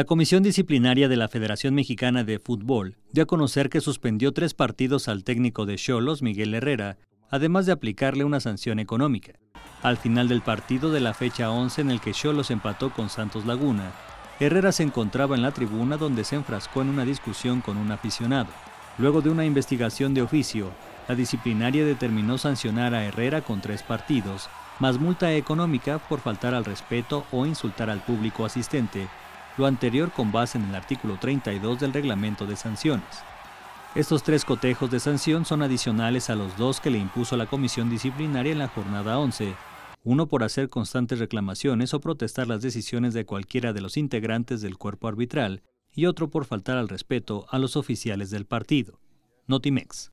La Comisión Disciplinaria de la Federación Mexicana de Fútbol dio a conocer que suspendió tres partidos al técnico de Cholos, Miguel Herrera, además de aplicarle una sanción económica. Al final del partido de la fecha 11 en el que Cholos empató con Santos Laguna, Herrera se encontraba en la tribuna donde se enfrascó en una discusión con un aficionado. Luego de una investigación de oficio, la disciplinaria determinó sancionar a Herrera con tres partidos, más multa económica por faltar al respeto o insultar al público asistente, lo anterior con base en el artículo 32 del reglamento de sanciones. Estos tres cotejos de sanción son adicionales a los dos que le impuso la comisión disciplinaria en la jornada 11, uno por hacer constantes reclamaciones o protestar las decisiones de cualquiera de los integrantes del cuerpo arbitral y otro por faltar al respeto a los oficiales del partido. Notimex.